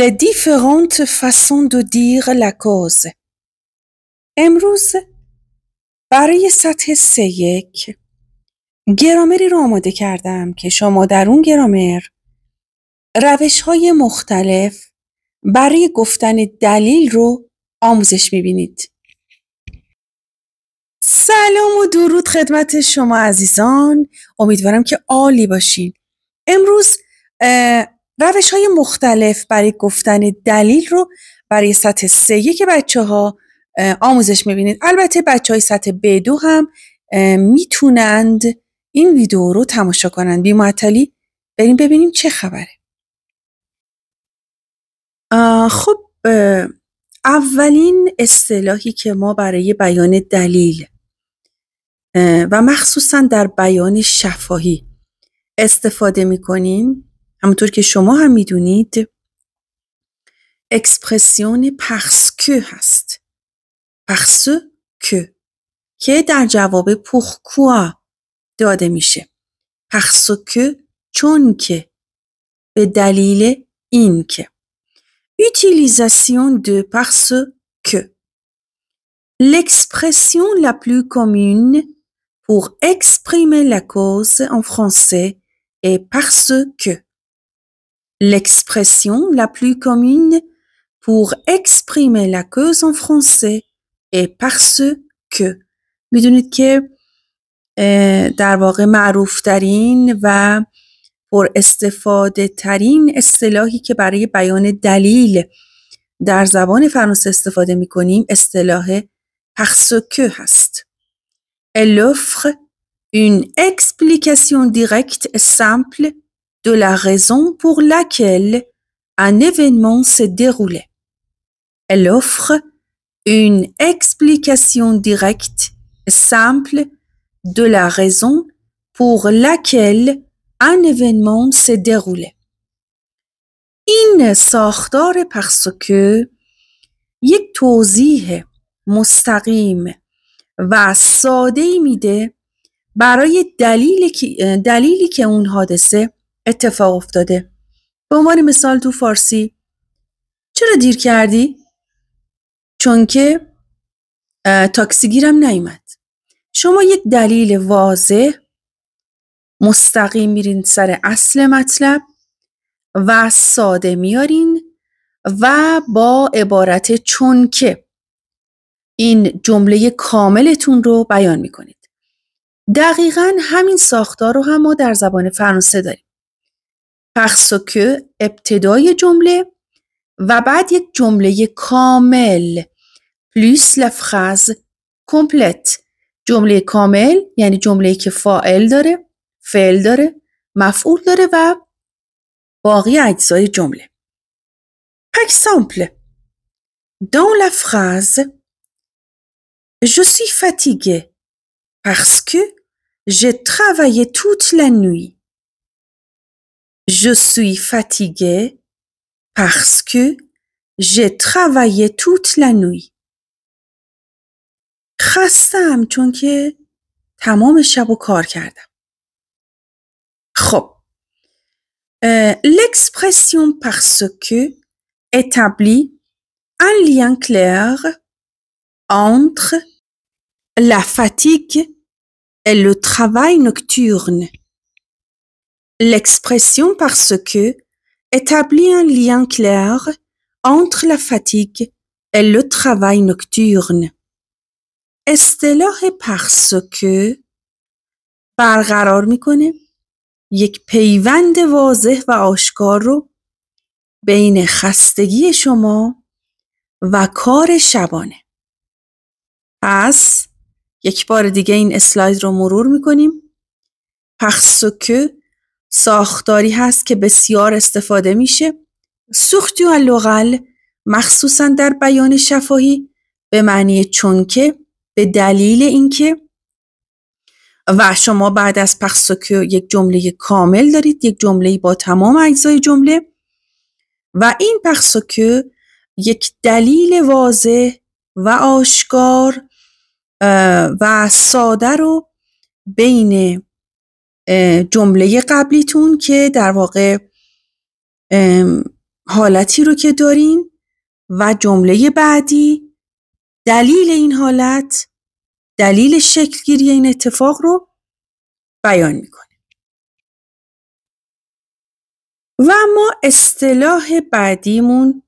les différentes façons de dire la cause امروز برای سطح سه یک گرامری رو آماده کردم که شما در اون گرامر روش های مختلف برای گفتن دلیل رو آموزش میبینید. سلام و درود خدمت شما عزیزان امیدوارم که عالی باشین امروز روش های مختلف برای گفتن دلیل رو برای سطح سه که بچه ها آموزش میبینید البته بچه های سطح B2 هم میتونند این ویدیو رو تماشا کنند بیمعتلی بریم ببینیم چه خبره خب اولین اصطلاحی که ما برای بیان دلیل و مخصوصا در بیان شفاهی استفاده می همونطور که شما هم میدونید اکسپرسیون پخسکو هست پخسکو که که در جواب پخکوا داده میشه که چون که به دلیل این که دو دو لکسپرسیون که L'expression la plus commune pour exprimer la cause en français est L'expression la plus commune pour exprimer la cause en français est parce que میدونید که در واقع معروف ترین و پر استفاده ترین اصطلاحی که برای بیان دلیل در زبان فرانسه استفاده می کنیم اصطلاح parce que هست. Elle offre une explication directe et simple de la raison pour laquelle un événement se déroulé. Elle offre une explication directe, simple, de la raison pour laquelle un événement se déroulé اتفاق افتاده به عنوان مثال تو فارسی چرا دیر کردی چون که تاکسی نیومد شما یک دلیل واضح مستقیم میرین سر اصل مطلب و ساده میارین و با عبارت چون که این جمله کاملتون رو بیان میکنید دقیقا همین ساختار رو هم ما در زبان فرانسه داریم Parce que le début d'une va et une phrase plus la phrase complète. Une kamel, complète, c'est-à-dire une phrase qui a un actif, un Par exemple, dans la phrase, je suis fatigué parce que j'ai travaillé toute la nuit. Je suis fatiguée parce que j'ai travaillé toute la nuit. L'expression parce que établit un lien clair entre la fatigue et le travail nocturne. L'expression parce que établit un lien clair entre la fatigue et le travail nocturne. اصطلاح پرس که برقرار میکنه یک پیوند واضح و آشکار رو بین خستگی شما و کار شبانه پس یک بار دیگه این اسلاید رو مرور میکنیم که، ساختاری هست که بسیار استفاده میشه و لغل مخصوصا در بیان شفاهی به معنی چونکه به دلیل اینکه و شما بعد از پخسوکو یک جمله کامل دارید یک جمله با تمام اجزای جمله و این پخسوکو یک دلیل واضح و آشکار و ساده رو بین جمله قبلیتون که در واقع حالتی رو که دارین و جمله بعدی دلیل این حالت دلیل شکلگیری این اتفاق رو بیان میکنه و ما اصطلاح بعدیمون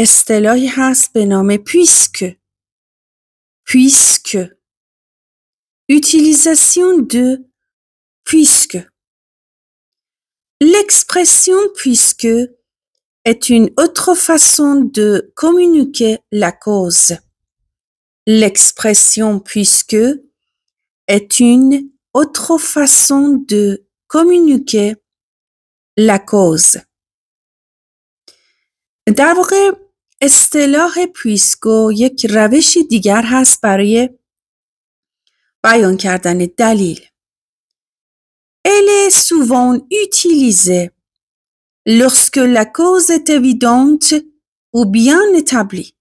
اصطلاحی هست به نام پیسک پیسک utilisation دو puisque. L'expression puisque est une autre façon de communiquer la cause. L'expression puisque est une autre façon de communiquer la cause elle est souvent utilisée lorsque la cause est évidente ou bien établie.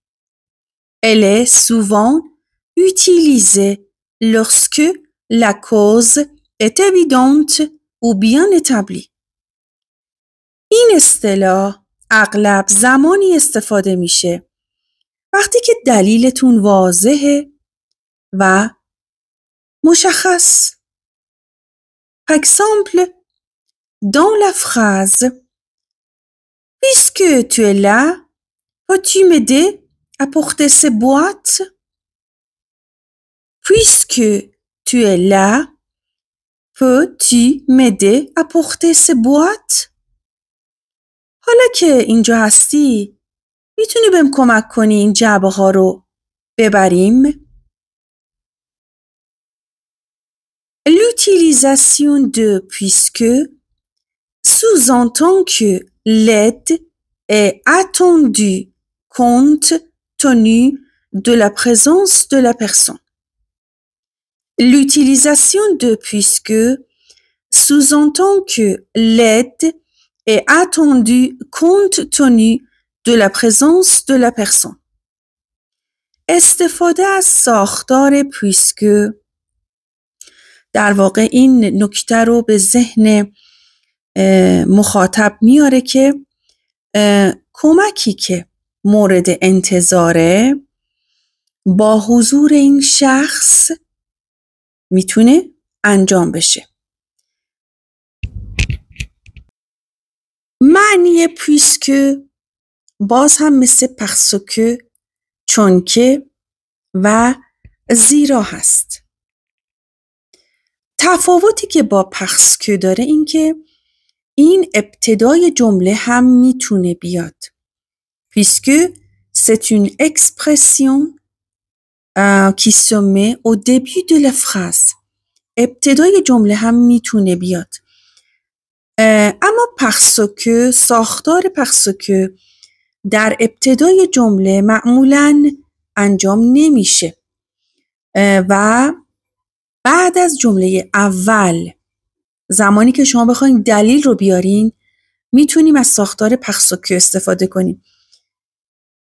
Elle est souvent utilisée lorsque la cause est évidente ou bien établie. Par exemple, dans la phrase Puisque tu es là, peux-tu m'aider à porter ces boîtes? Puisque tu es là, peux-tu m'aider à porter ces boîtes? L'utilisation de puisque sous-entend que l'aide est attendue compte tenu de la présence de la personne. L'utilisation de puisque sous-entend que l'aide est attendue compte tenu de la présence de la personne. Estefoda از puisque در واقع این نکته رو به ذهن مخاطب میاره که کمکی که مورد انتظاره با حضور این شخص میتونه انجام بشه معنی پویسکه باز هم مثل پخسوکه چونکه و زیرا هست تفاوتی که با پخسکو داره این که این ابتدای جمله هم میتونه بیاد پیسکو c'est une expression euh, qui se met au ابتدای جمله هم میتونه بیاد euh, اما پخسکو ساختار پخسکو در ابتدای جمله معمولا انجام نمیشه euh, و بعد از جمله اول زمانی که شما بخواید دلیل رو بیارین میتونیم از ساختار که استفاده کنیم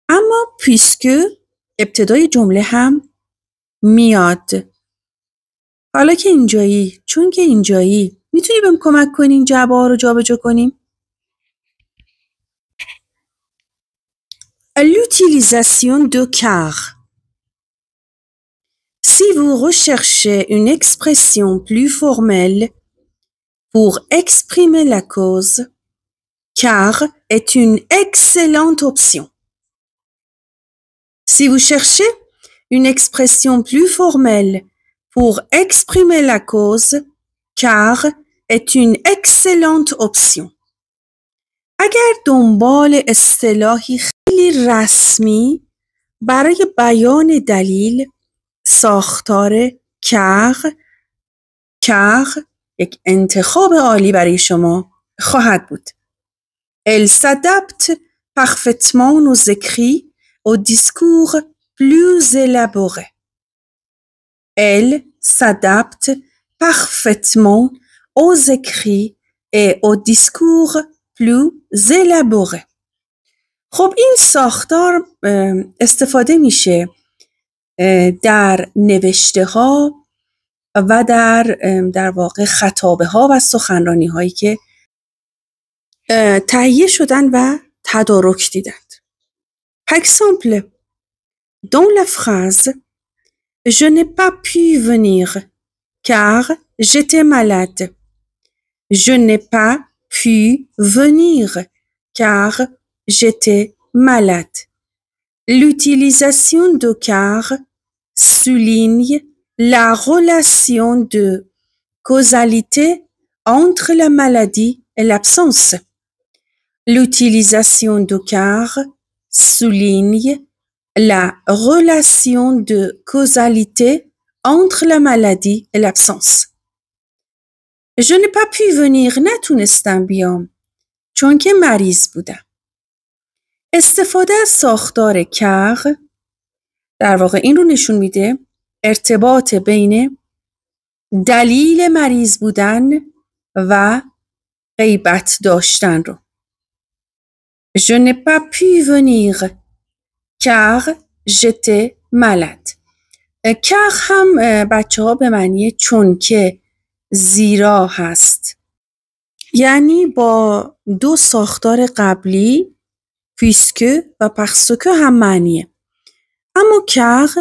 اما پیسکو ابتدای جمله هم میاد حالا که اینجایی چون که اینجایی میتونی بهم کمک کنیم جواب رو جابجا کنیم L'utilisation دو car Si vous recherchez une expression plus formelle pour exprimer la cause, car est une excellente option. Si vous cherchez une expression plus formelle pour exprimer la cause, car est une excellente option. ساختار کغ کغ یک انتخاب عالی برای شما خواهد بود السدبت پخفتمان و ذکری و دیسکور پلوز لبوره ال s'adapte parfaitement و خب این ساختار استفاده میشه در نوشته ها و در در واقع خطابه ها و سخنرانی هایی که تهیه شدن و تدارک دیدند. Par exemple, dans la phrase Je n'ai pas pu venir car j'étais malade. Je n'ai pas pu venir car j'étais malade. L'utilisation de car souligne la relation de causalité entre la maladie et l'absence. L'utilisation de car souligne la relation de causalité entre la maladie et l'absence. Je n'ai pas pu venir نتونستم بیام est-ce از ساختار car » در واقع این رو نشون میده ارتباط بین دلیل مریض بودن و غیبت داشتن رو Je n'ai pas pu venir car j'étais malade. car هم بچه ها به معنی چون که زیرا هست. یعنی با دو ساختار قبلی پیسکه و پخسکه هم معنیه. اما کغ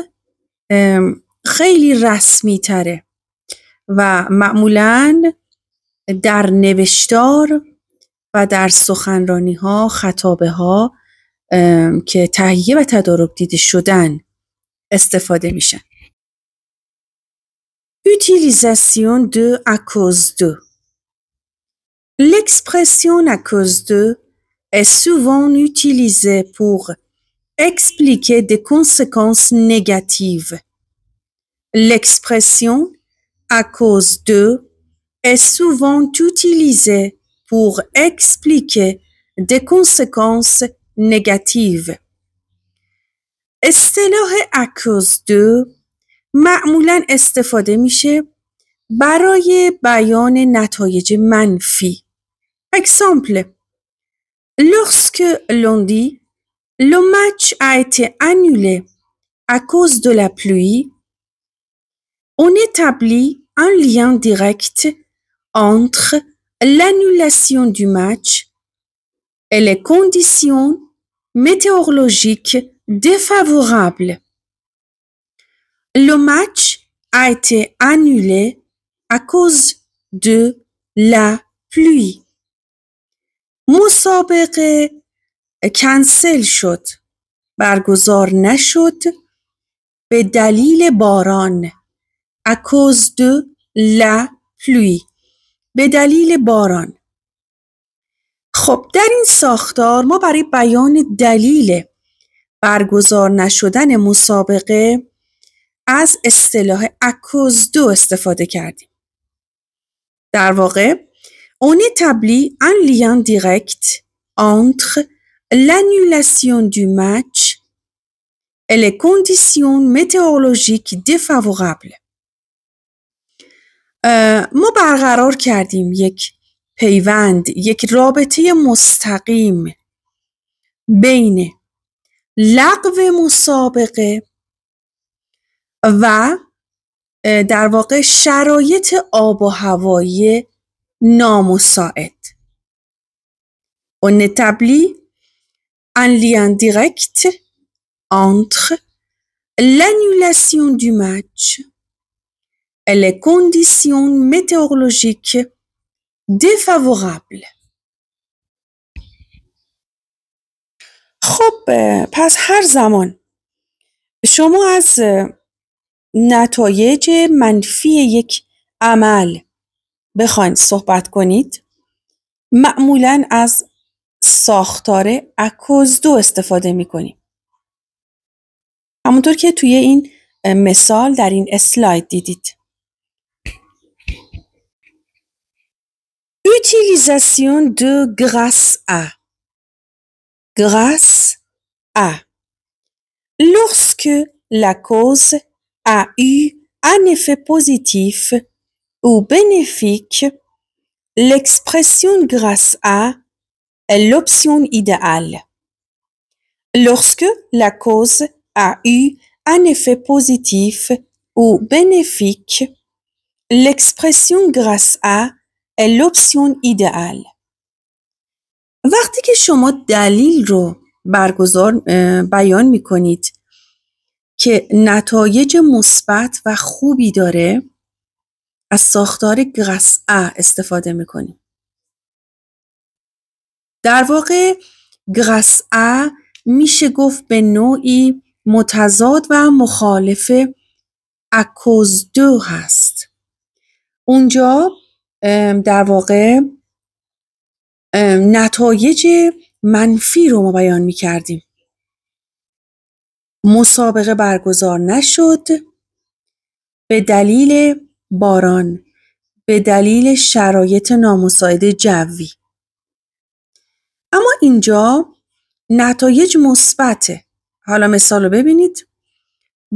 خیلی رسمی تره و معمولا در نوشتار و در سخنرانی ها خطابه ها که تهیه و تدارک دیده شدن استفاده میشن Utilisation de à cause de. L'expression à cause de est souvent utilisée pour expliquer des conséquences négatives. L'expression à cause de est souvent utilisée pour expliquer des conséquences négatives. اصطلاح اکوز دو معمولا استفاده میشه برای بیان نتایج منفی. Exemple, lorsque l'on dit le match a été annulé à cause de la pluie. On établit un lien direct entre l'annulation du match et les conditions météorologiques défavorables. Le match a été annulé à cause de la pluie. کنسل شد برگزار نشد به دلیل باران اکوزدو دو لا به دلیل باران خب در این ساختار ما برای بیان دلیل برگزار نشدن مسابقه از اصطلاح اکوز دو استفاده کردیم در واقع اون تبلی ان لیان دیرکت entre l'annulation du match et les conditions météorologiques défavorables. Euh, ما برقرار کردیم یک پیوند یک رابطه مستقیم بین لغو مسابقه و در واقع شرایط آب و هوایی نامساعد On تبلی un lien direct entre l'annulation du match et les conditions météorologiques défavorables. خب پس هر زمان شما از نتایج منفی یک عمل بخواین صحبت کنید معمولا از ساختار اکوز دو استفاده می کنیم. همونطور که توی این مثال در این اسلاید دیدید. Utilisation de grâce à. Grâce à. Lorsque la cause a eu un effet positif ou bénéfique, l'expression grâce à l'option idéale. Lorsque la cause a eu un effet positif ou bénéfique, l'expression grâce à est l'option idéale. وقتی که شما دلیل رو برگزار بیان می کنید که نتایج مثبت و خوبی داره از ساختار گرسعه استفاده می کنید. در واقع قصعه میشه گفت به نوعی متضاد و مخالف اکوزدو هست اونجا در واقع نتایج منفی رو ما بیان می کردیم مسابقه برگزار نشد به دلیل باران به دلیل شرایط نامساعد جوی اما اینجا نتایج مثبته حالا مثال رو ببینید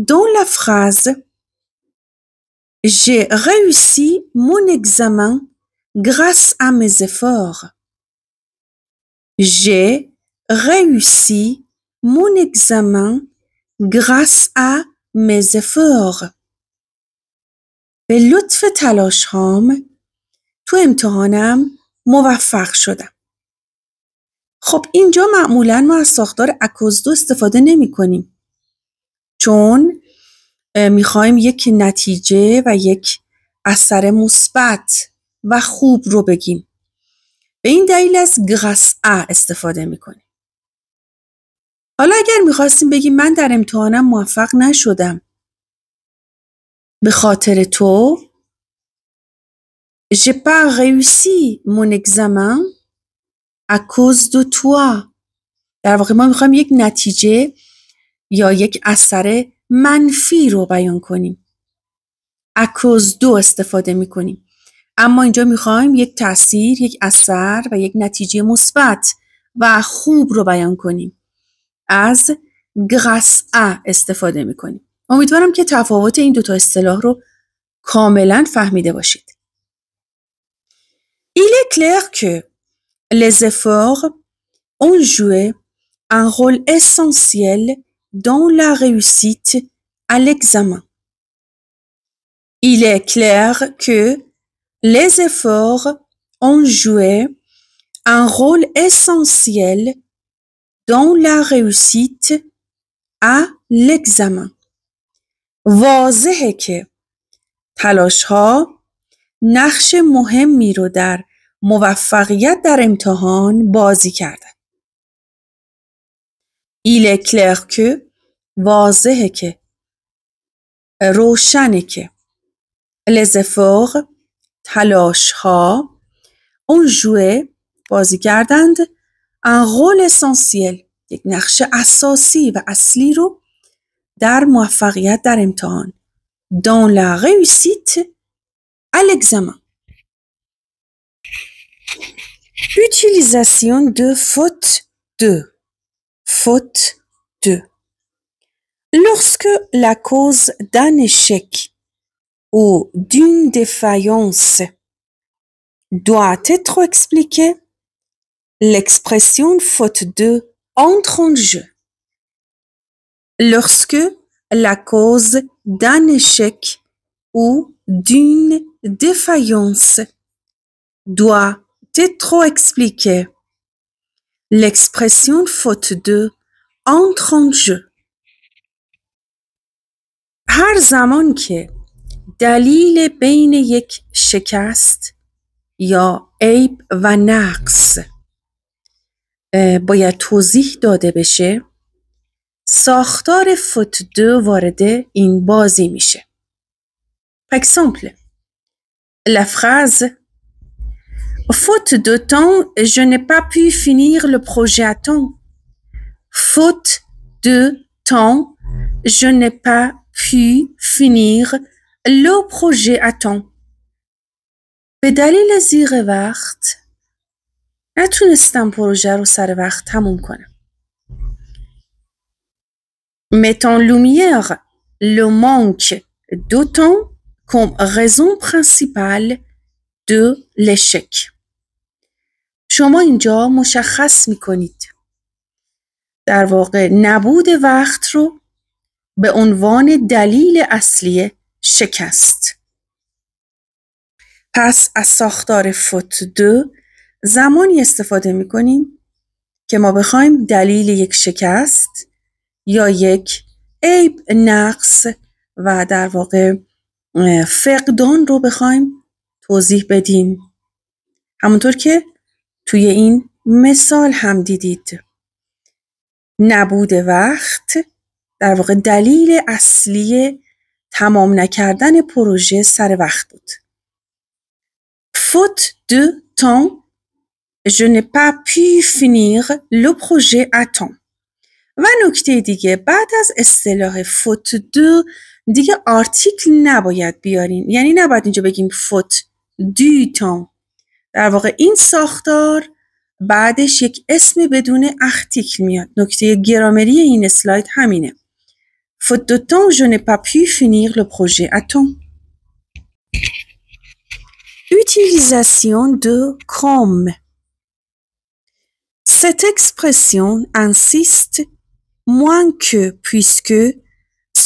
دون لفراز جه روسی مون اگزامن گراس ا مز جه ریوسی مون اگزامن گراس ا مز به لطف تلاش هام تو امتحانم موفق شدم خب اینجا معمولا ما از ساختار اکوزدو استفاده نمی کنیم چون خواهیم یک نتیجه و یک اثر مثبت و خوب رو بگیم به این دلیل از ا استفاده میکنیم حالا اگر میخواستیم بگیم من در امتحانم موفق نشدم به خاطر تو جپا pas réussi mon examen à دو de در واقع ما میخوایم یک نتیجه یا یک اثر منفی رو بیان کنیم اکوز دو استفاده میکنیم اما اینجا میخوایم یک تاثیر یک اثر و یک نتیجه مثبت و خوب رو بیان کنیم از grâce à استفاده میکنیم امیدوارم که تفاوت این دوتا اصطلاح رو کاملا فهمیده باشید Il est که، Les efforts ont joué un rôle essentiel dans la réussite à l'examen. Il est clair que les efforts ont joué un rôle essentiel dans la réussite à l'examen. موفقیت در امتحان بازی کردن ایل که واضحه که روشنه که لزفور تلاش ها اون جوه بازی کردند ان اسانسیل یک نقش اساسی و اصلی رو در موفقیت در امتحان دان لا ریوسیت à Utilisation de faute de. Faute de. Lorsque la cause d'un échec ou d'une défaillance doit être expliquée, l'expression faute de entre en jeu. Lorsque la cause d'un échec ou d'une défaillance doit été trop expliqué. L'expression faute de entre en jeu. هر زمان که دلیل بین یک شکست یا عیب و نقص باید توضیح داده بشه ساختار فوت دو وارد این بازی میشه. پکسامپل exemple, la phrase Faute de temps, je n'ai pas pu finir le projet à temps. Faute de temps, je n'ai pas pu finir le projet à temps. Mettons lumière le manque de temps comme raison principale دو لشک شما اینجا مشخص می کنید. در واقع نبود وقت رو به عنوان دلیل اصلی شکست. پس از ساختار فوت دو زمانی استفاده می کنیم که ما بخوایم دلیل یک شکست یا یک عیب نقص و در واقع فقدان رو بخوایم توضیح بدیم همونطور که توی این مثال هم دیدید نبود وقت در واقع دلیل اصلی تمام نکردن پروژه سر وقت بود فوت دو تان je n'ai pas pu finir le projet à temps و نکته دیگه بعد از اصطلاح فوت دو دیگه آرتیکل نباید بیارین یعنی نباید اینجا بگیم فوت دیتان در واقع این ساختار بعدش یک اسم بدون ارتیکل میاد نکته گرامری این اسلاید همینه faute de temps je n'ai pas pu finir le projet à temps utilisation de comme cette expression insiste moins que puisque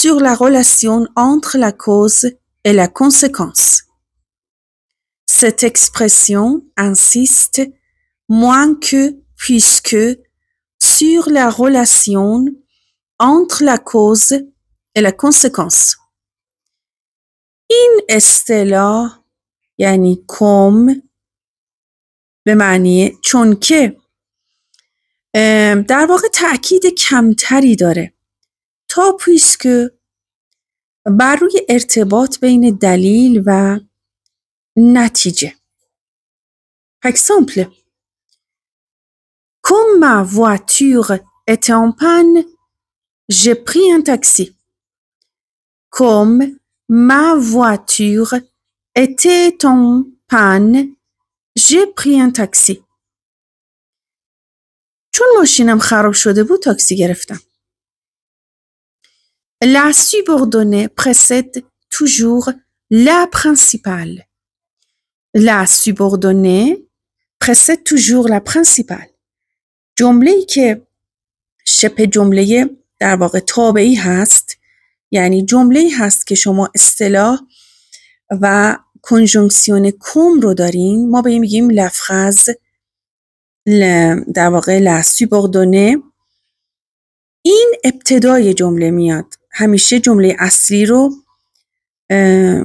sur la relation entre la cause et la conséquence Cette expression insiste moins que puisque sur la relation entre la cause et la conséquence. In estela, yani comme, به معنی چون که در واقع تاکید کمتری داره تا پیش که بر روی ارتباط بین دلیل و Par exemple, comme ma voiture était en panne, j'ai pris un taxi. Comme ma voiture était en panne, j'ai pris un taxi. La subordonnée précède toujours la principale. La subordonnée précède toujours la principale. جمله ای که شبه جمله در واقع تابعی هست یعنی جمله ای هست که شما اصطلاح و کنجونکسیون کم رو دارین ما به میگیم لفخز در واقع لا بغدونه این ابتدای جمله میاد همیشه جمله اصلی رو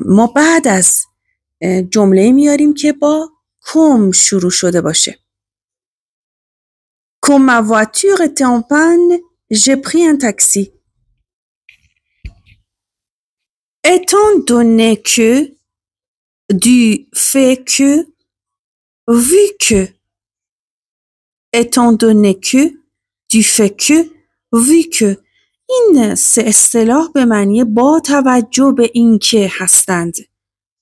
ما بعد از جمله میاریم که با کم شروع شده باشه Comme ma voiture était en panne, j'ai pris un taxi. Étant donné que, du fait que, vu que, étant donné que, du fait que, vu que, این سه اصطلاح به معنی با توجه به اینکه هستند.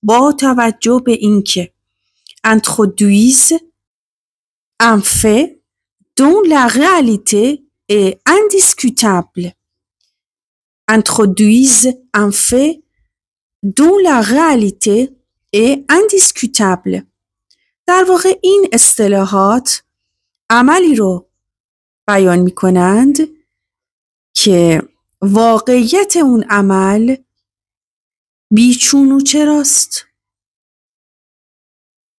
با توجه به اینکه انتخدویز انف fait dont la réalité est indiscutable. دون un fait dont la در واقع این اصطلاحات عملی رو بیان می کنند که واقعیت اون عمل بیچون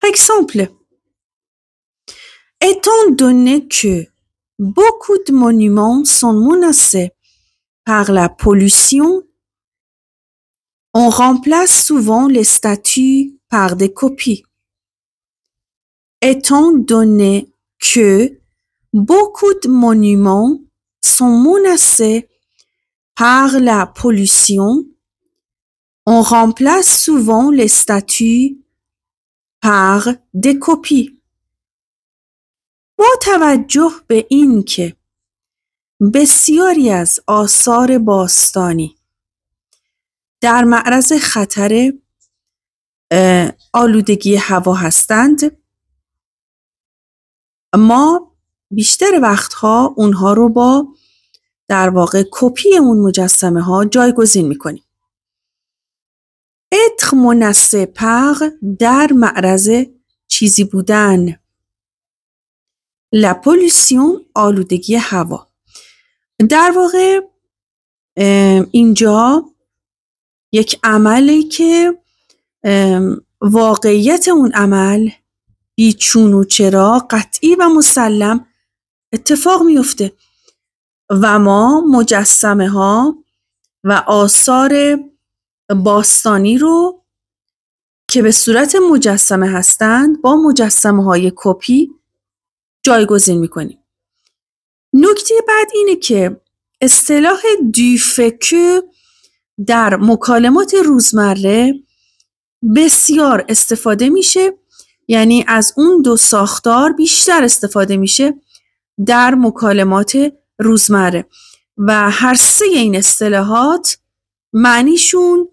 Exemple Étant donné que beaucoup de monuments sont menacés par la pollution, on remplace souvent les statues par des copies. Étant donné que beaucoup de monuments sont menacés par la pollution, On remplace souvent les statues par با توجه به این که بسیاری از آثار باستانی در معرض خطر آلودگی هوا هستند ما بیشتر وقتها اونها رو با در واقع کپی اون مجسمه ها جایگزین میکنیم اتر منسه پر در معرض چیزی بودن لپولیسیون آلودگی هوا در واقع اینجا یک عملی که واقعیت اون عمل بیچون و چرا قطعی و مسلم اتفاق میفته و ما مجسمه ها و آثار باستانی رو که به صورت مجسمه هستند با مجسمه های کپی جایگزین میکنیم نکته بعد اینه که اصطلاح دیفک در مکالمات روزمره بسیار استفاده میشه یعنی از اون دو ساختار بیشتر استفاده میشه در مکالمات روزمره و هر سه این اصطلاحات معنیشون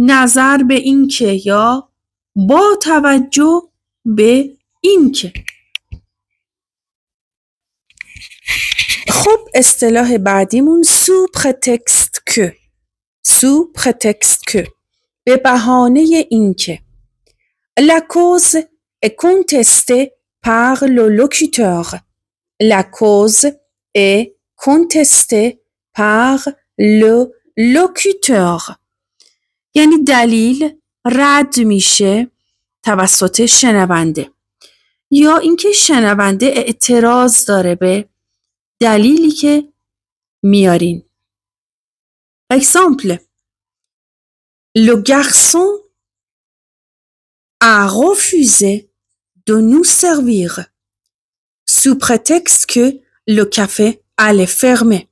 نظر به این که یا با توجه به این اینکه خب اصطلاح بعدیمون سو پرتکست که سو پرتکست که به بهانه اینکه La cause est contestée par le locuteur. La cause est contestée یعنی دلیل رد میشه توسط شنونده یا اینکه شنونده اعتراض داره به دلیلی که میارین اکسامپل لو گارسون ا رفوزه دو نو سرویر سو که که لو کافه allait fermer.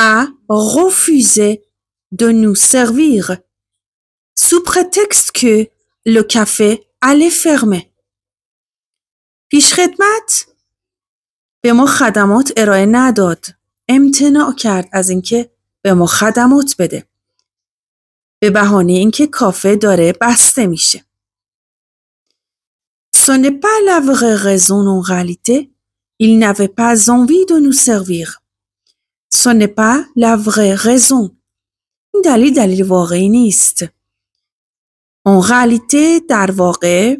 a refusé de nous servir, sous prétexte que le café allait fermer. Pichetmat, be به ما خدمات ارائه نداد. امتناع کرد از اینکه به ما خدمات بده. به بهانه اینکه کافه داره بسته Ce n'est pas la vraie raison en réalité. Il n'avait pas envie de nous servir. Ce n'est pas la vraie raison. این دلیل دلیل واقعی نیست En réalité, در واقع,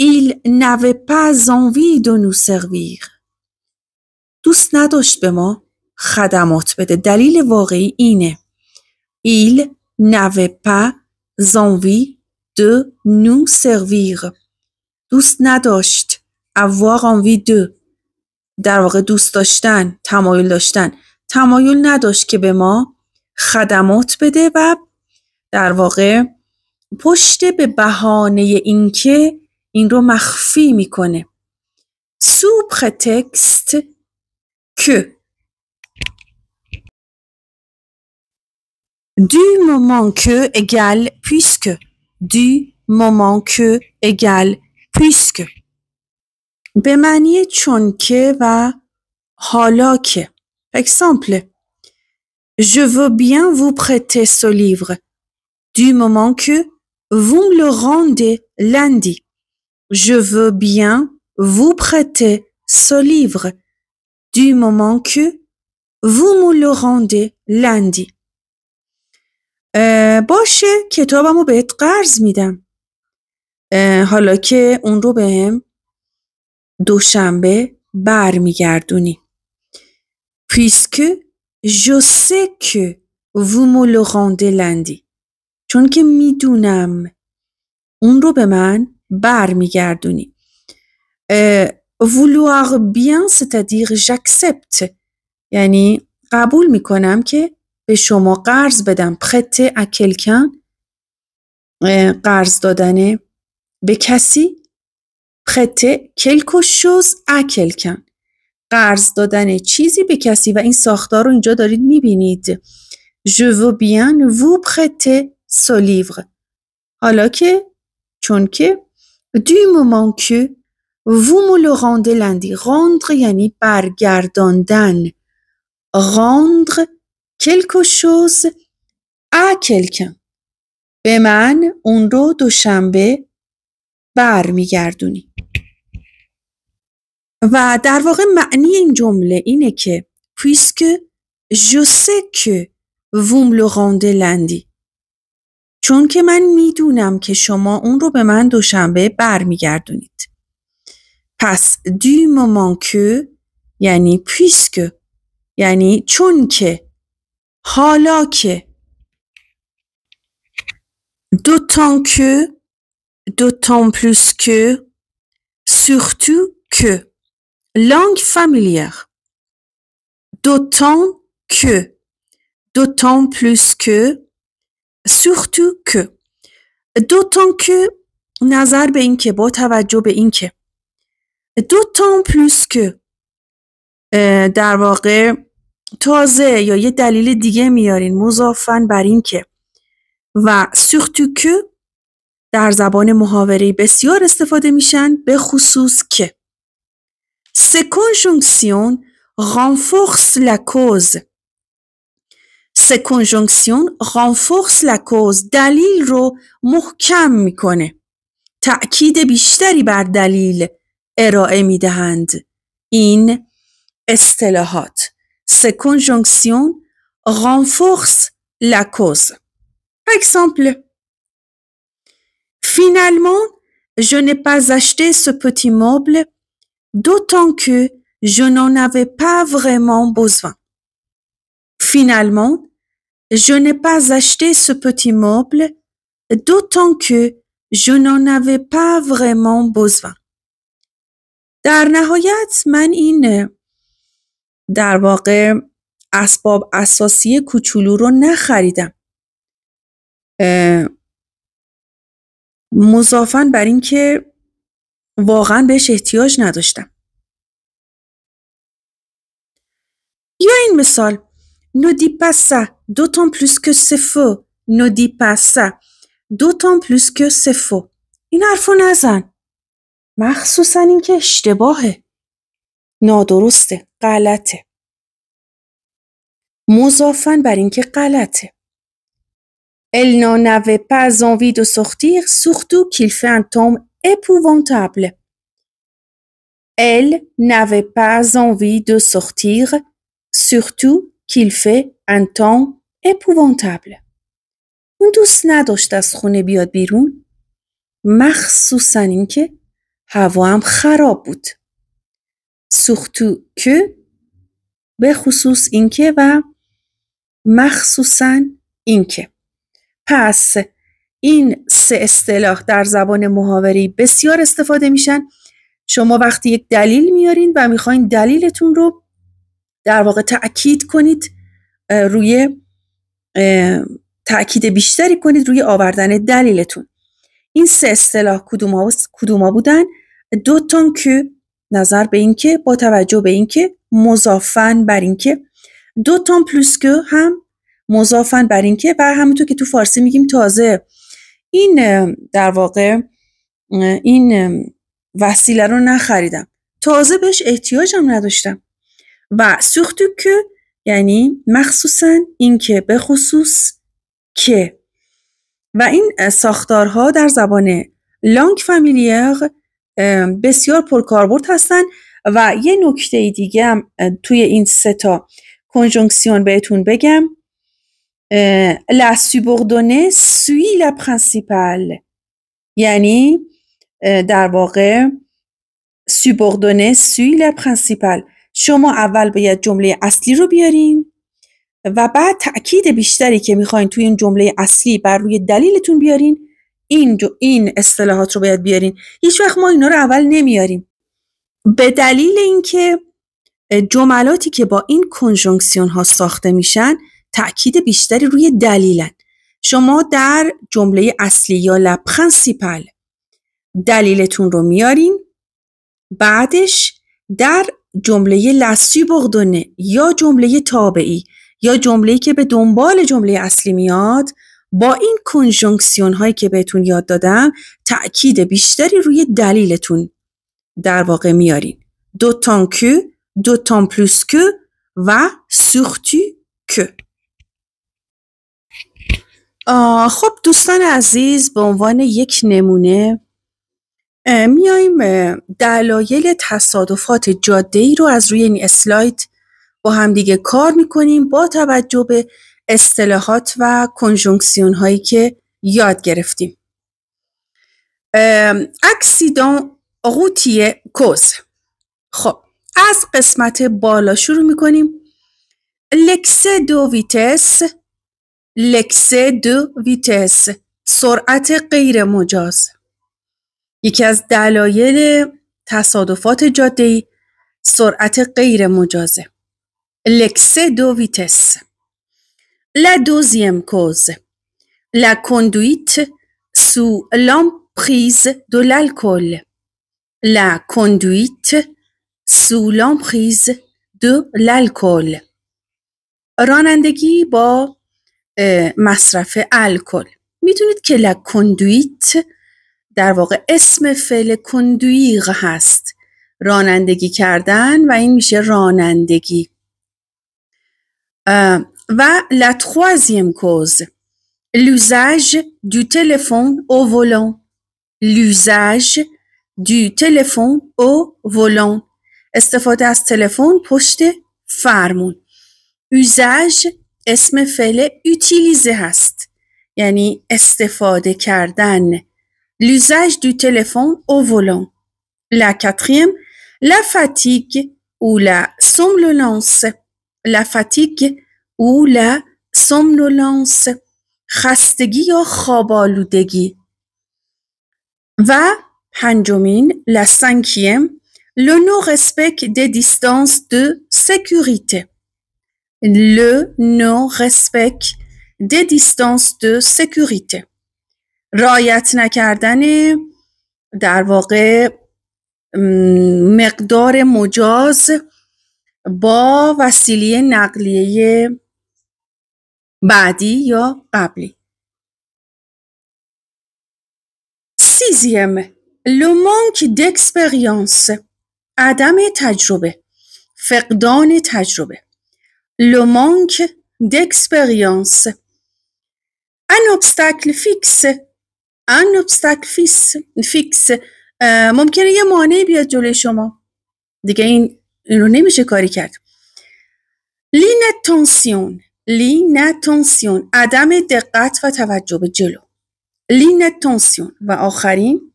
il n'avait pas envie de nous servir. دوست نداشت به ما خدمات بده. دلیل واقعی اینه. Il n'avait pas envie de nous servir. دوست نداشت. avoir envie de. در واقع دوست داشتن، تمایل داشتن. تمایل نداشت که به ما خدمات بده و در واقع پشت به بهانه اینکه این رو مخفی میکنه سوبخ تکست که دو مومان که اگل پیسک دو که به معنی چون که و حالا که Exemple, je veux bien vous prêter ce livre du moment que vous me le rendez lundi. Je veux bien vous prêter ce livre du moment que vous me le rendez lundi. Euh, باشه کتابمو قرض puisque je sais que vous me le rendez lundi چون که میدونم اون رو به من برمیگردونی vouloir bien c'est-à-dire j'accepte یعنی قبول میکنم که به شما قرض بدم prêter à quelqu'un قرض دادن به کسی prêter quelque chose à quelqu'un قرض دادن چیزی به کسی و این ساختار رو اینجا دارید میبینید Je veux bien vous prêter ce livre حالا که چون که du moment que vous me le rendez lundi rendre یعنی برگرداندن rendre quelque chose à quelqu'un به من اون رو دوشنبه برمیگردونی و در واقع معنی این جمله اینه که پویسک je sais que vous لندی. چون که من میدونم که شما اون رو به من دوشنبه برمیگردونید پس du moment که یعنی پویسک یعنی چون که حالا که که دو دوتان پلوس که surtout که لانگ familière. D'autant que. D'autant plus که Surtout که نظر به اینکه با توجه به این که دوتان پلوس که در واقع تازه یا یه دلیل دیگه میارین مزافن بر اینکه و سورتو که در زبان محاوره بسیار استفاده میشن به خصوص که Ces conjonctions renforcent la cause. Ces conjonctions renforcent la cause. دلیل رو محکم میکنه. تأکید بیشتری بر دلیل ارائه میدهند. این اصطلاحات. Ces conjonctions renforcent la cause. Par exemple, finalement, je n'ai pas acheté ce petit meuble d'autant que je n'en avais pas vraiment besoin. Finalement, je n'ai pas acheté ce petit meuble, d'autant que je n'en avais pas vraiment besoin. در نهایت من این در واقع اسباب اساسی کوچولو رو نخریدم. مضافن بر اینکه واقعا بهش احتیاج نداشتم. یا این مثال نو دی پاسا دو تان پلوس که سفو نو دی پاسا دو تان پلوس که سفو این حرفو نزن مخصوصا این که اشتباهه نادرسته غلطه مضافن بر این که غلطه النا نوه پا از انوی دو سختیق سختو کلفه انتوم épouvantable. Elle n'avait pas envie de sortir, surtout qu'il fait un temps épouvantable. اون دوست نداشت از خونه بیاد بیرون مخصوصا اینکه هوا هم خراب بود سوختو که به خصوص اینکه و مخصوصا اینکه پس این سه اصطلاح در زبان محاوری بسیار استفاده میشن شما وقتی یک دلیل میارین و میخواین دلیلتون رو در واقع تأکید کنید روی تأکید بیشتری کنید روی آوردن دلیلتون این سه اصطلاح کدوم کدوما بودن دو تان که نظر به اینکه با توجه به اینکه مضافن بر اینکه دو تان پلوس که هم مضافن بر اینکه و همونطور که تو فارسی میگیم تازه این در واقع این وسیله رو نخریدم تازه بهش احتیاجم نداشتم و سوختو که یعنی مخصوصا که به خصوص که و این ساختارها در زبان لانگ فامیلیر بسیار پرکاربرد هستند و یه نکته دیگه هم توی این سه تا کنجونکسیون بهتون بگم Euh, la subordonnée سوی la principale یعنی در واقع subordonnée سوی la شما اول باید جمله اصلی رو بیارین و بعد تاکید بیشتری که میخواین توی این جمله اصلی بر روی دلیلتون بیارین این جو این اصطلاحات رو باید بیارین هیچ وقت ما اینا رو اول نمیاریم به دلیل اینکه جملاتی که با این کنجونکسیون ها ساخته میشن تاکید بیشتری روی دلیلن شما در جمله اصلی یا لپرنسیپل دلیلتون رو میارین بعدش در جمله لسی بغدونه یا جمله تابعی یا جمله که به دنبال جمله اصلی میاد با این کنجنکسیون هایی که بهتون یاد دادم تاکید بیشتری روی دلیلتون در واقع میارین دوتان که دوتان پلوس که و سوختی که خب دوستان عزیز به عنوان یک نمونه میایم دلایل تصادفات جاده ای رو از روی این اسلاید با همدیگه کار میکنیم با توجه به اصطلاحات و کنجونکسیون هایی که یاد گرفتیم اکسیدان قوطی کوز خب از قسمت بالا شروع میکنیم کنیم دو ویتس لکسه دو ویتس سرعت غیر مجاز یکی از دلایل تصادفات جاده سرعت غیر مجازه لکسه دو ویتس لا دوزیم کوز لا کندویت سو لامپریز دو لالکول لا کندویت سو لامپریز دو لالکول رانندگی با مصرف الکل میدونید که لکندویت در واقع اسم فعل کندویغ هست رانندگی کردن و این میشه رانندگی و la کوز. cause دو du téléphone au volant دو du téléphone au استفاده از تلفن پشت فرمون usage اسم فعل utiliser هست یعنی استفاده کردن l'usage du téléphone au volant la quatrième la fatigue ou la somnolence la fatigue ou la somnolence خستگی یا خواب la cinquième le non respect des distances de sécurité le non-respect des distances de sécurité رایت نکردن در واقع مقدار مجاز با وسیله نقلیه بعدی یا قبلی سیزیم Le manque عدم تجربه فقدان تجربه le manque d'expérience. Un obstacle fixe un obstacle فیکس euh, ممکنه یه مانعی بیاد جلوی شما دیگه این رو نمیشه کاری کرد لینتانسیون لینتانسیون عدم دقت و توجه به جلو لینتانسیون و آخرین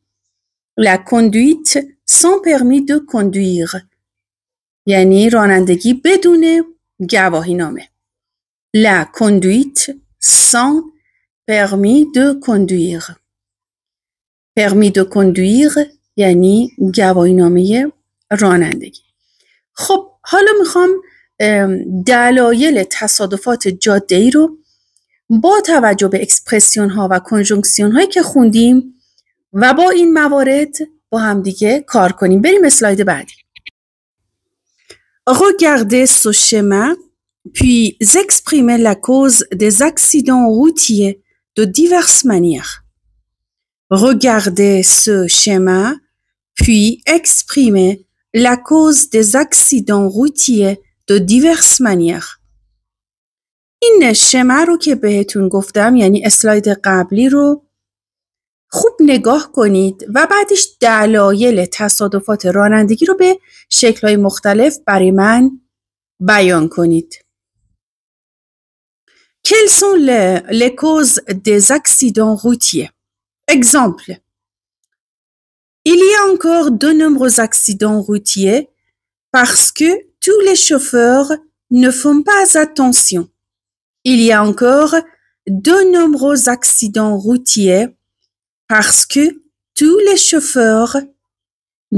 لا کندویت سان پرمی دو کندویر یعنی رانندگی بدون گواهی نامه لا کندویت سان پرمی دو کندویغ. پرمی دو یعنی گواهی نامه رانندگی خب حالا میخوام دلایل تصادفات جاده ای رو با توجه به اکسپرسیون ها و کنجونکسیون هایی که خوندیم و با این موارد با همدیگه کار کنیم بریم اسلاید بعدی Regardez ce schéma, puis exprimer la cause des accidents routiers de diverses manières. Regardez ce schéma, puis exprimez la cause des accidents routiers de diverses manières. این خوب نگاه کنید و بعدش دلایل تصادفات رانندگی رو به شکلهای مختلف برای من بیان کنید. Quelles sont les causes des accidents routiers Exemple. Il y a encore de nombreux accidents routiers parce que tous les chauffeurs ne font pas attention. Il y a encore de nombreux accidents routiers parce que tous les chauffeurs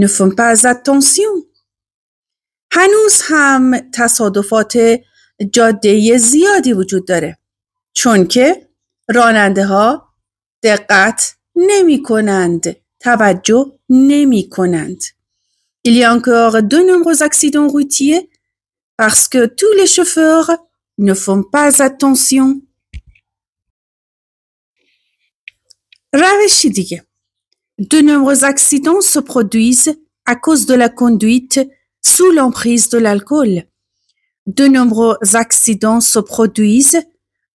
ne font pas attention. هنوز هم تصادفات جاده زیادی وجود داره چون که راننده ها دقت نمی کنند توجه نمی کنند Il y a encore de nombreux accidents routiers parce que tous les chauffeurs ne font pas attention De nombreux accidents se produisent à cause de la conduite sous l'emprise de l'alcool. De nombreux accidents se produisent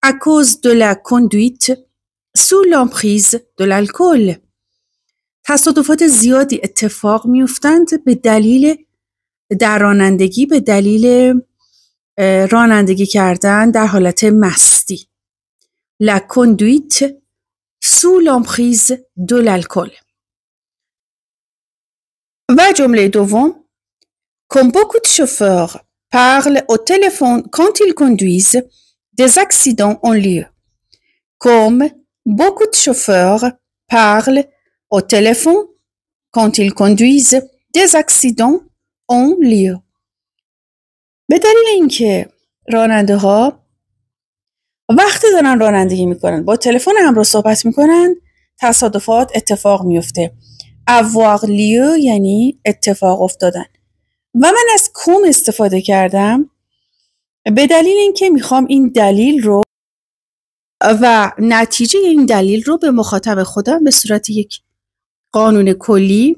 à cause de la conduite sous l'emprise de l'alcool. Eh, e la conduite sous l'emprise de l'alcool. Va devant. Comme beaucoup de chauffeurs parlent au téléphone quand ils conduisent, des accidents ont lieu. Comme beaucoup de chauffeurs parlent au téléphone quand ils conduisent, des accidents ont lieu. وقتی دارن رانندگی میکنن با تلفن همراه صحبت میکنن تصادفات اتفاق میفته lieu یعنی اتفاق افتادن و من از کم استفاده کردم به دلیل اینکه میخوام این دلیل رو و نتیجه این دلیل رو به مخاطب خودم به صورت یک قانون کلی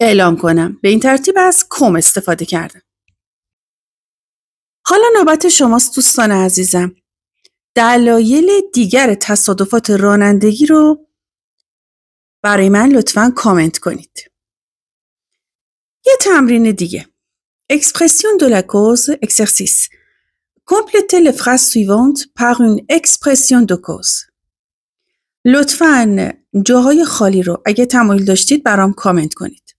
اعلام کنم به این ترتیب از کم استفاده کردم حالا نوبت شماست دوستان عزیزم دلایل دیگر تصادفات رانندگی رو برای من لطفا کامنت کنید. یه تمرین دیگه. اکسپرسیون دو la اکسرسیس. exercice. Complétez les phrases suivantes par une expression de لطفاً لطفا جاهای خالی رو اگه تمایل داشتید برام کامنت کنید.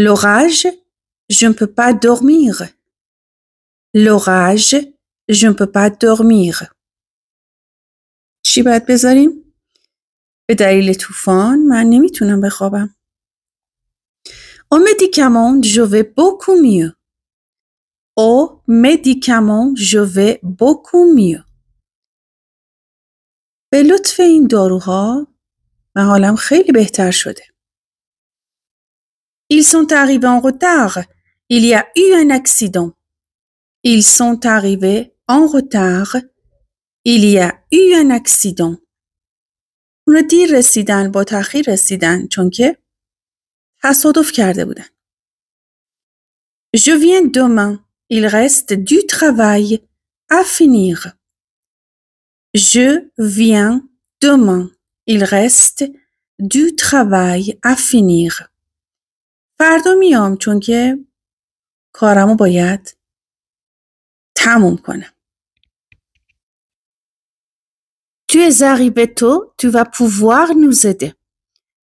L'orage, je ne peux pas dormir. Je ne peux pas dormir. چی باید بذاریم؟ به دلیل طوفان من نمیتونم بخوابم. Au médicament, je vais beaucoup mieux. Au médicament, je vais beaucoup mieux. به لطف این داروها من حالم خیلی بهتر شده. Ils sont arrivés en retard. Il y a eu un accident. Ils sont arrivés en retard. Il y a eu un accident. اون دیر رسیدن با تاخیر رسیدن چون که تصادف کرده بودن. Je viens demain. Il reste du travail à finir. Je viens demain. Il reste du travail à finir. فردا میام چون که کارمو باید تموم کنم. Tu es arrivé tôt, tu vas pouvoir nous aider.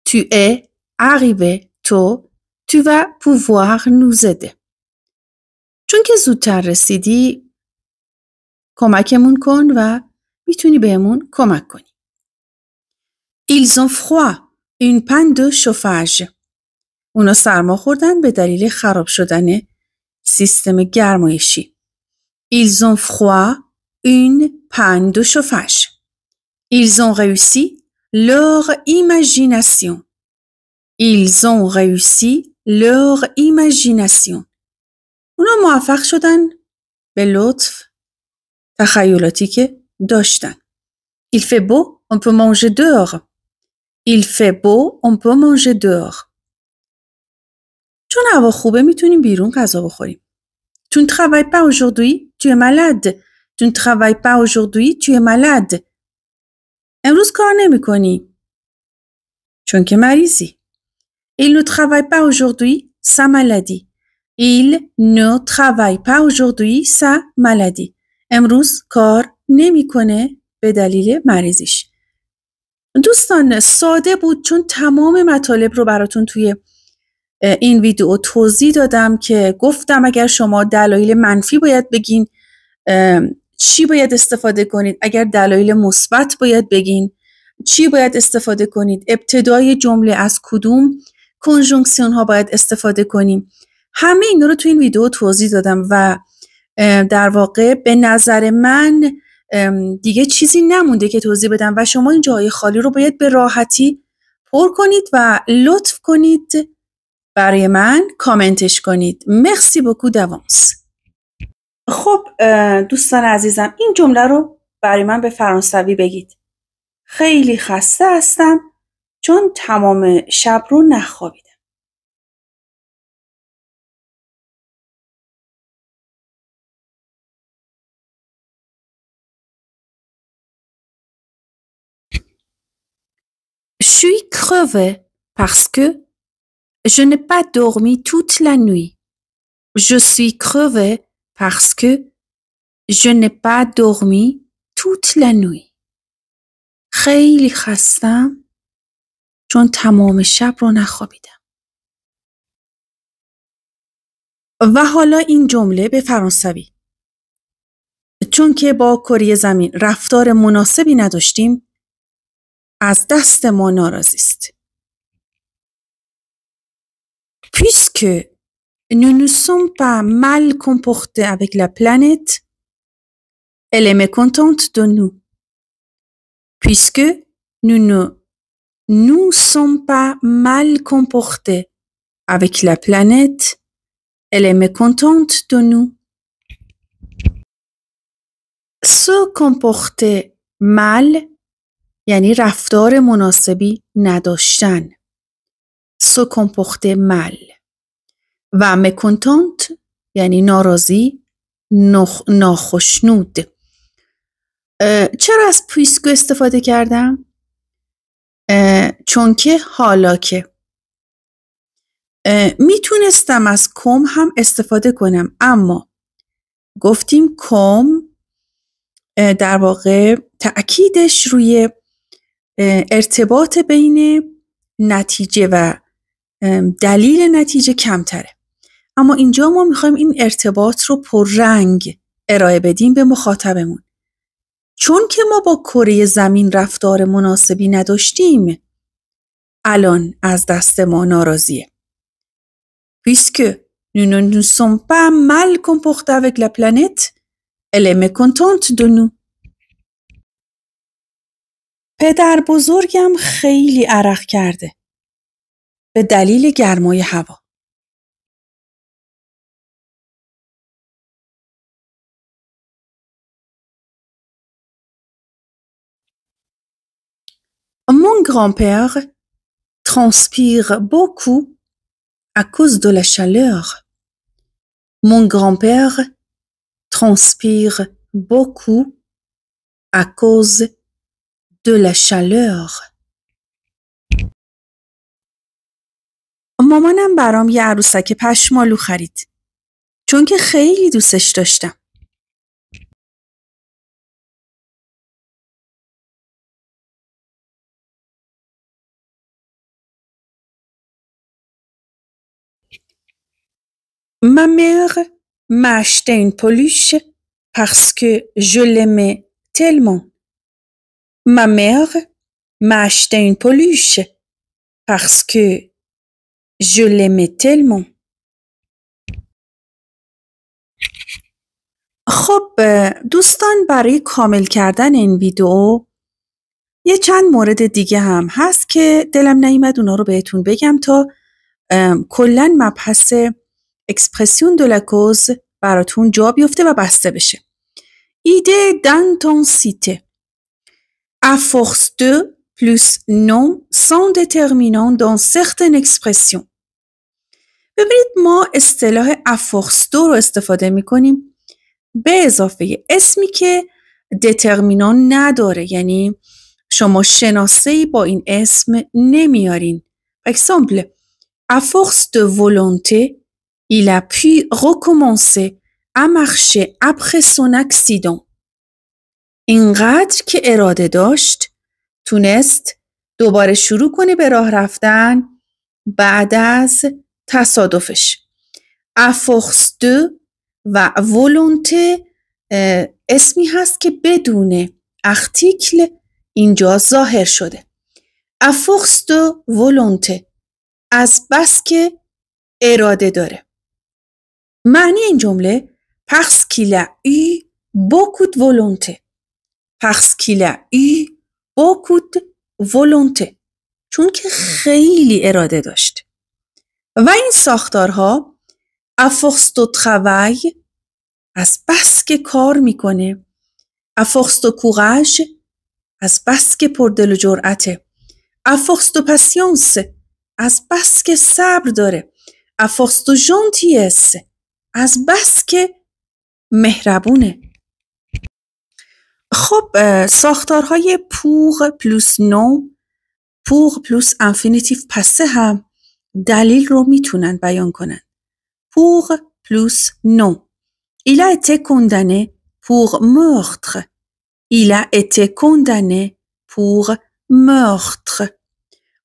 Tu es arrivé tôt, tu vas pouvoir nous aider. چون که زودتر رسیدی کمکمون کن و میتونی بهمون کمک کنی. Ils ont froid, une panne de chauffage. اونا سرما خوردن به دلیل خراب شدن سیستم گرمایشی. Ils ont froid, une panne de chauffage. Ils ont réussi leur imagination. Ils ont réussi leur imagination. اونا موفق شدن به لطف تخیلاتی که داشتن. Il fait beau, on peut manger dehors. Il fait beau, on peut manger dehors. چون هوا خوبه میتونیم بیرون غذا بخوریم. Tu ne travailles pas aujourd'hui, tu es malade. Tu ne travailles pas aujourd'hui, tu es malade. امروز کار نمیکنی چون که مریضی ایل ne travaille pas aujourd'hui, sa maladie. Il ne travaille pas aujourd'hui, امروز کار نمیکنه به دلیل مریضیش. دوستان ساده بود چون تمام مطالب رو براتون توی این ویدیو توضیح دادم که گفتم اگر شما دلایل منفی باید بگین چی باید استفاده کنید اگر دلایل مثبت باید بگین چی باید استفاده کنید ابتدای جمله از کدوم کنجونکسیون ها باید استفاده کنیم همه اینا رو تو این ویدیو توضیح دادم و در واقع به نظر من دیگه چیزی نمونده که توضیح بدم و شما این جای خالی رو باید به راحتی پر کنید و لطف کنید برای من کامنتش کنید مرسی بکو دوانس خب دوستان عزیزم این جمله رو برای من به فرانسوی بگید. خیلی خسته هستم چون تمام شب رو نخوابیدم. Je suis crevée parce que je n'ai pas dormi toute la nuit. Je suis crevée parce que je n'ai pas dormi toute la nuit. خیلی خستم چون تمام شب رو نخوابیدم. و حالا این جمله به فرانسوی. چون که با کره زمین رفتار مناسبی نداشتیم از دست ما ناراضی است. Puisque nous ne sommes pas mal comportés avec la planète, elle est mécontente de nous, puisque nous ne nous sommes pas mal comportés avec la planète, elle est mécontente de nous. Se comporter mal yani رفتار مناسبی نداشتن. Se comporter mal. و مکنتونت یعنی ناراضی نخ... ناخشنود چرا از پویسکو استفاده کردم؟ چون که حالا که میتونستم از کم هم استفاده کنم اما گفتیم کم در واقع تأکیدش روی ارتباط بین نتیجه و دلیل نتیجه کمتره اما اینجا ما میخوایم این ارتباط رو پررنگ ارائه بدیم به مخاطبمون چون که ما با کره زمین رفتار مناسبی نداشتیم الان از دست ما ناراضیه puisque nous ne nous sommes pas mal comportés avec la planète پدر بزرگم خیلی عرق کرده به دلیل گرمای هوا Mon grand-père transpire beaucoup à cause de la chaleur. Mon grand-père transpire beaucoup à cause de la chaleur. Ma mère m'a acheté une peluche parce que je l'aimais tellement. Ma mère m'a acheté une peluche parce que je l'aimais tellement. خب دوستان برای کامل کردن این ویدیو یه چند مورد دیگه هم هست که دلم نیمد اونا رو بهتون بگم تا کلن مبحث اکسپرسیون دو کوز براتون جا بیفته و بسته بشه ایده دانتون سیته افورس دو پلوس نوم سان دترمینان دان سختن اکسپرسیون ببینید ما اصطلاح افورس دو رو استفاده میکنیم به اضافه اسمی که دترمینان نداره یعنی شما شناسه با این اسم نمیارین اکسامپل افورس دو ولونته Il a اینقدر که اراده داشت تونست دوباره شروع کنه به راه رفتن بعد از تصادفش افوخس دو و ولونته اسمی هست که بدون اختیکل اینجا ظاهر شده افوخس دو ولونته از بس که اراده داره معنی این جمله پخس کیلا ای بوکوت ولونته پخس کیلا ای بوکوت ولونته چون که خیلی اراده داشت و این ساختارها افخستو تخوی از بس که کار میکنه افخستو کوغش از بس که پردل و جرأته افخستو پسیانس از بس که صبر داره افخستو جونتیس از بس که مهربونه خب ساختارهای پوغ پلوس نو پوغ پلوس انفینیتیف پسه هم دلیل رو میتونن بیان کنن پوغ پلوس نو ایلا اته کندنه پوغ مختر ایلا اته کندنه پوغ مختر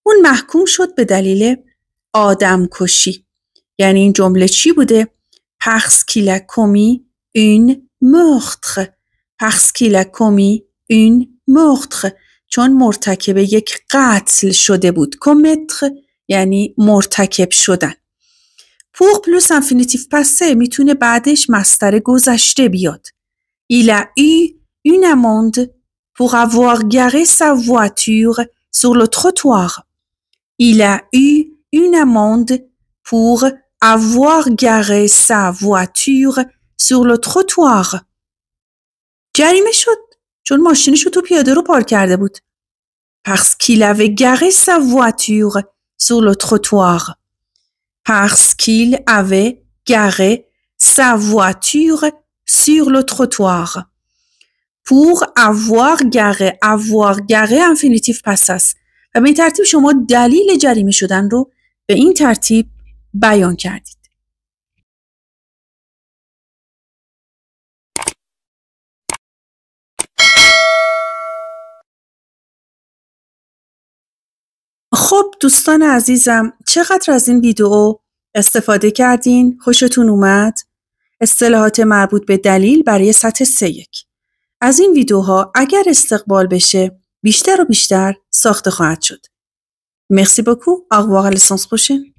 اون محکوم شد به دلیل آدم کشی یعنی این جمله چی بوده؟ parce qu'il a commis une meurtre parce qu'il a commis une meurtre چون مرتکب یک قتل شده بود کمتر یعنی مرتکب شدن pour plus infinitif passé میتونه بعدش مستر گذشته بیاد il a eu une amende pour avoir garé sa voiture sur le trottoir il a eu une amende pour avoir garé sa voiture sur le trottoir. جریمه شد چون ماشینش رو تو پیاده رو پارک کرده بود. Parce qu'il avait garé sa voiture sur le trottoir. Parce qu'il avait garé sa voiture sur le trottoir. pour avoir garé avoir garé infinitif passas. است و به این ترتیب شما دلیل جریمه شدن رو به این ترتیب بیان کردید. خب دوستان عزیزم چقدر از این ویدیو استفاده کردین؟ خوشتون اومد؟ اصطلاحات مربوط به دلیل برای سطح سه یک از این ویدیوها اگر استقبال بشه بیشتر و بیشتر ساخته خواهد شد. مرسی بکو Au لسانس خوشه.